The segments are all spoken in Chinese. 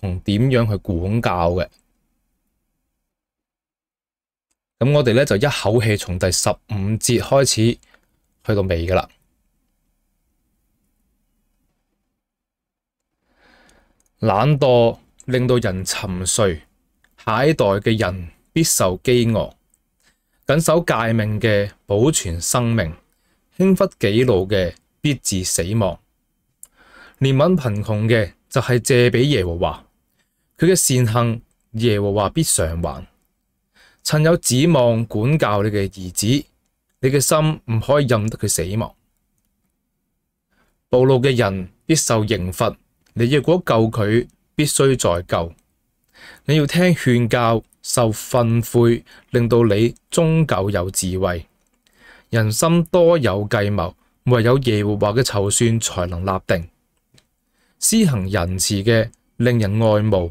同点样去管教嘅？咁我哋咧就一口气从第十五节开始去到尾噶啦。懒惰令到人沉睡，懈怠嘅人必受饥饿；紧守戒命嘅保存生命，轻忽纪律嘅必致死亡。怜悯贫穷嘅就系借俾耶和华。佢嘅善行，耶和华必偿还。趁有指望管教你嘅儿子，你嘅心唔可以任得佢死亡。暴露嘅人必受刑罚。你若果救佢，必须再救。你要听劝教，受愤悔，令到你终究有智慧。人心多有计谋，唯有耶和华嘅筹算才能立定。施行仁慈嘅，令人爱慕。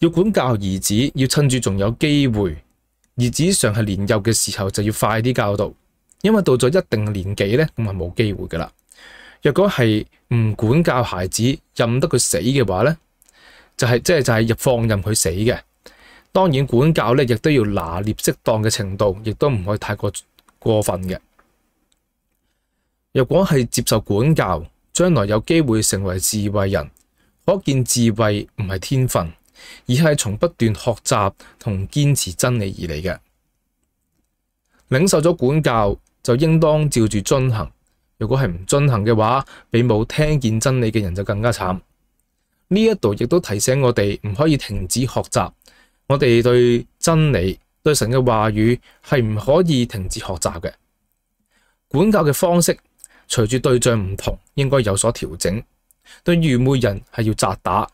要管教儿子，要趁住仲有机会，儿子尚系年幼嘅时候，就要快啲教导，因为到咗一定年纪咧，咁啊冇机会噶啦。若果系唔管教孩子，任得佢死嘅话咧，就系即系就系放任佢死嘅。当然管教咧亦都要拿捏适当嘅程度，亦都唔可以太过过分嘅。若果系接受管教，将来有机会成为智慧人，可见智慧唔系天分。而系从不断学习同坚持真理而嚟嘅，领受咗管教就应当照住遵行。如果系唔遵行嘅话，比冇听见真理嘅人就更加惨。呢一度亦都提醒我哋唔可以停止学习，我哋对真理、对神嘅话语系唔可以停止学习嘅。管教嘅方式随住对象唔同，应该有所调整。对愚昧人系要责打。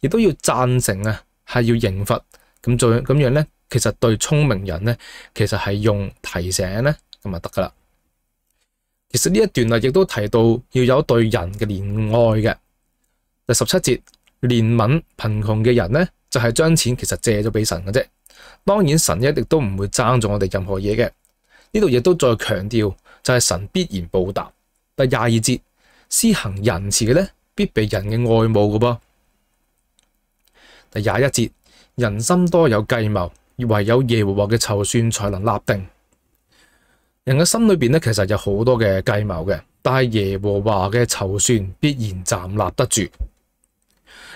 亦都要赞成啊，系要刑罚咁做咁样咧，其实对聪明人咧，其实系用提醒咧咁啊得噶啦。其实呢一段啊，亦都提到要有对人嘅怜爱嘅。第十七节，怜悯贫穷嘅人咧，就系将钱其实借咗俾神嘅啫。当然神一定都唔会争咗我哋任何嘢嘅。呢度亦都再强调就系神必然报答。第廿二节，施行仁慈嘅咧，必被人嘅爱慕嘅噃。第廿一节，人心多有计谋，唯有耶和华嘅筹算才能立定。人嘅心里边咧，其实有好多嘅计谋嘅，但系耶和华嘅筹算必然站立得住。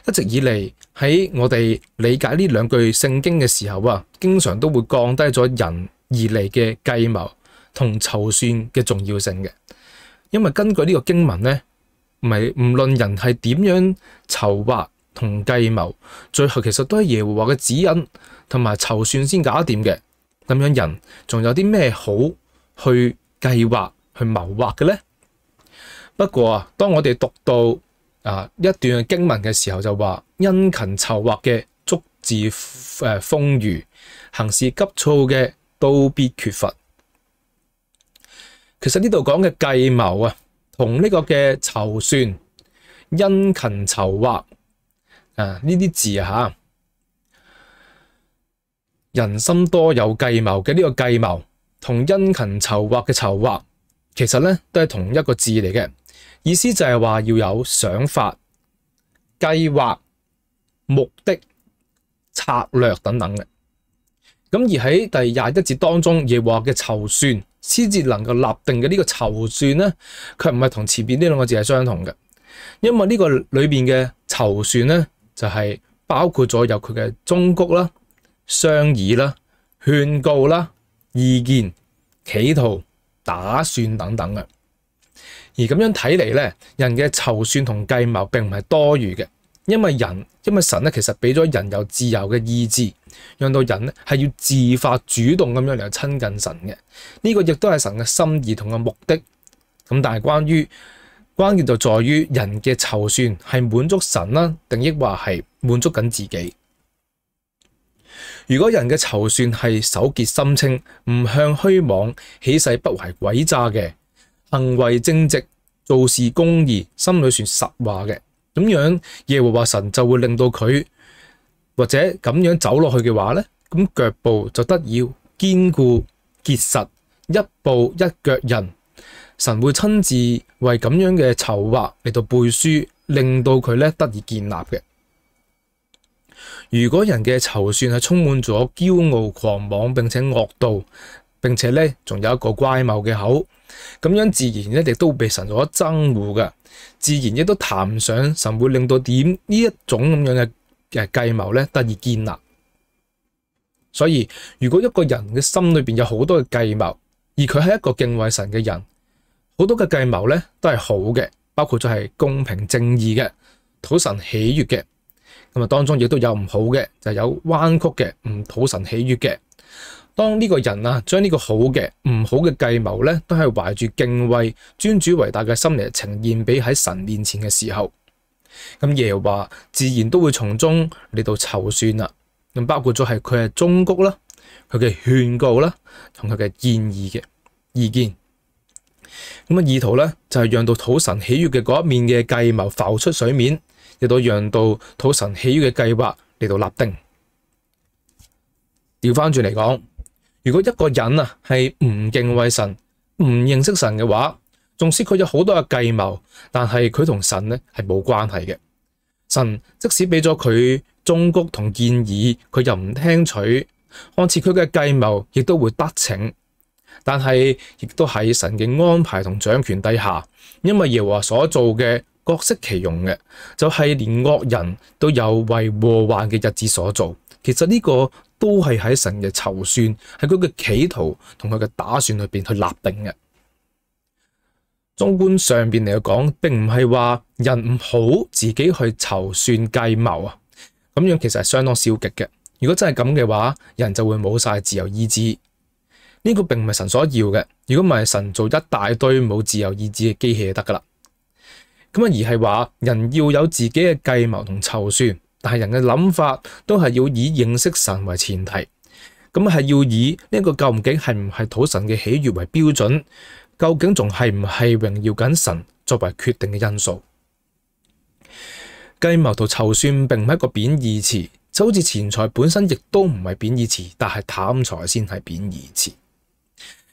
一直以嚟喺我哋理解呢两句圣经嘅时候啊，经常都会降低咗人而嚟嘅计谋同筹算嘅重要性嘅，因为根据呢个经文咧，唔唔论人系点样筹划。同計謀，最後其實都係耶和華嘅指引同埋籌算先搞得掂嘅。咁樣人仲有啲咩好去計劃、去謀劃嘅呢？不過啊，當我哋讀到啊一段經文嘅時候，就話殷勤籌劃嘅足智诶豐裕，行事急躁嘅都必缺乏。其實呢度講嘅計謀啊，同呢個嘅籌算、殷勤籌劃。呢啲字啊，吓人心多有计谋嘅呢个计谋，同殷勤筹划嘅筹划，其实咧都系同一个字嚟嘅，意思就系话要有想法、计划、目的、策略等等嘅。咁而喺第廿一节当中，耶和嘅筹算，先至能够立定嘅呢个筹算咧，佢唔系同前边呢两个字系相同嘅，因为呢个里边嘅筹算咧。就係包括咗有佢嘅忠告啦、商议啦、勸告啦、意見、企圖、打算等等嘅。而咁樣睇嚟咧，人嘅籌算同計謀並唔係多餘嘅，因為人因为神咧其實俾咗人有自由嘅意志，让到人咧係要自發主動咁樣嚟親近神嘅。呢個亦都係神嘅心意同嘅目的。咁但係關於关键就在于人嘅筹算系满足神啦，定抑或系满足紧自己。如果人嘅筹算系守洁心清，唔向虚妄起誓不怀诡诈嘅，行为正直，做事公义，心里算实话嘅，咁样耶和华神就会令到佢或者咁样走落去嘅话呢咁脚步就得要坚固结实，一步一脚印。神会亲自为咁样嘅筹划嚟到背书，令到佢咧得以建立嘅。如果人嘅筹算系充满咗骄傲、狂妄，并且恶道，并且咧仲有一个乖谬嘅口，咁样自然咧亦都被神所憎恶嘅。自然亦都谈唔上神会令到点呢一种咁样嘅嘅计谋咧得以建立。所以如果一个人嘅心里边有好多嘅计谋，而佢系一个敬畏神嘅人。好多嘅计谋咧都系好嘅，包括咗系公平正义嘅、土神喜悦嘅，咁啊当中亦都有唔好嘅，就有弯曲嘅、唔土神喜悦嘅。当呢个人啊将呢个好嘅、唔好嘅计谋咧都系怀住敬畏、尊主为大嘅心嚟呈现俾喺神面前嘅时候，咁耶话自然都会从中嚟到筹算啦，咁包括咗系佢嘅忠告啦、佢嘅劝告啦同佢嘅建议嘅意见。咁啊，意图咧就系让到土神喜悦嘅嗰一面嘅计谋浮出水面，亦都让到土神喜悦嘅计划嚟到立定。调翻转嚟讲，如果一个人啊系唔敬畏神、唔认识神嘅话，纵使佢有好多嘅计谋，但系佢同神咧系冇关系嘅。神即使俾咗佢忠告同建议，佢又唔听取，看似佢嘅计谋亦都会得逞。但系，亦都喺神嘅安排同掌权底下，因为耶和华所做嘅各色其用嘅，就系连恶人都有为祸患嘅日子所做。其实呢个都系喺神嘅筹算，喺佢嘅企图同佢嘅打算里边去立定嘅。中观上边嚟讲，并唔系话人唔好自己去筹算计谋啊，咁样其实系相当消极嘅。如果真系咁嘅话，人就会冇晒自由意志。呢個並唔係神所要嘅。如果唔係神做一大堆冇自由意志嘅機器就得㗎啦。咁啊，而係話人要有自己嘅計謀同籌算，但係人嘅諗法都係要以認識神為前提。咁係要以呢個究竟係唔係討神嘅喜悦為標準，究竟仲係唔係榮耀緊神作為決定嘅因素。計謀同籌算並唔係個貶義詞，就好似錢財本身亦都唔係貶義詞，但係貪財先係貶義詞。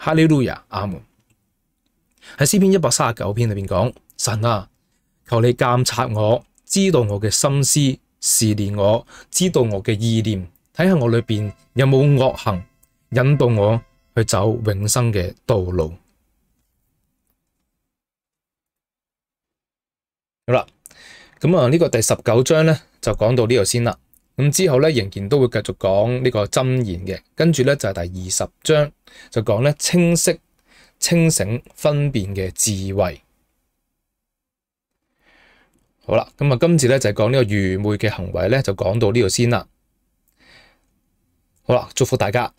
哈利路亚，阿门。喺诗篇一百三十九篇里边讲，神啊，求你监察我，知道我嘅心思，试炼我，知道我嘅意念，睇下我里边有冇恶行，引导我去走永生嘅道路。好啦，咁啊呢个第十九章咧就讲到呢度先啦。咁之後咧，仍然都會繼續講呢個真言嘅，跟住咧就係第二十章，就講咧清晰、清醒、分辨嘅智慧。好啦，咁啊今次咧就系講呢個愚昧嘅行為咧，就講到呢度先啦。好啦，祝福大家。